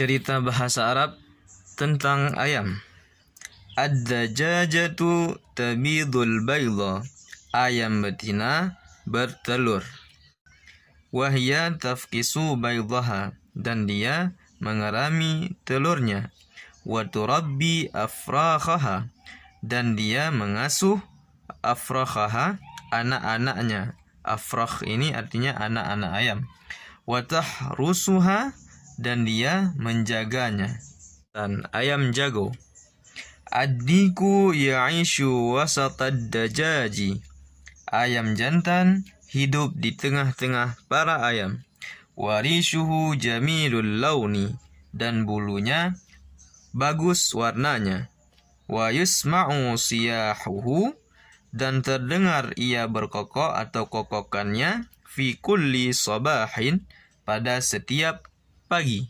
cerita bahasa Arab tentang ayam. Ad-dajajatu tabidul bayda. Ayam betina bertelur. Wahya tafkisu baydaha. Dan dia mengerami telurnya. Waturabbi afrakhaha. Dan dia mengasuh afrakhaha anak-anaknya. Afrakh ini artinya anak-anak ayam. Watahrusuha dan dia menjaganya. Dan ayam jago. Adiku ya'ishu wasatad dajaji. Ayam jantan hidup di tengah-tengah para ayam. Warishuhu jamilul launi. Dan bulunya bagus warnanya. Wa yusma'u siyahuhu. Dan terdengar ia berkokok atau kokokannya. Fi kulli sabahin. Pada setiap pagi.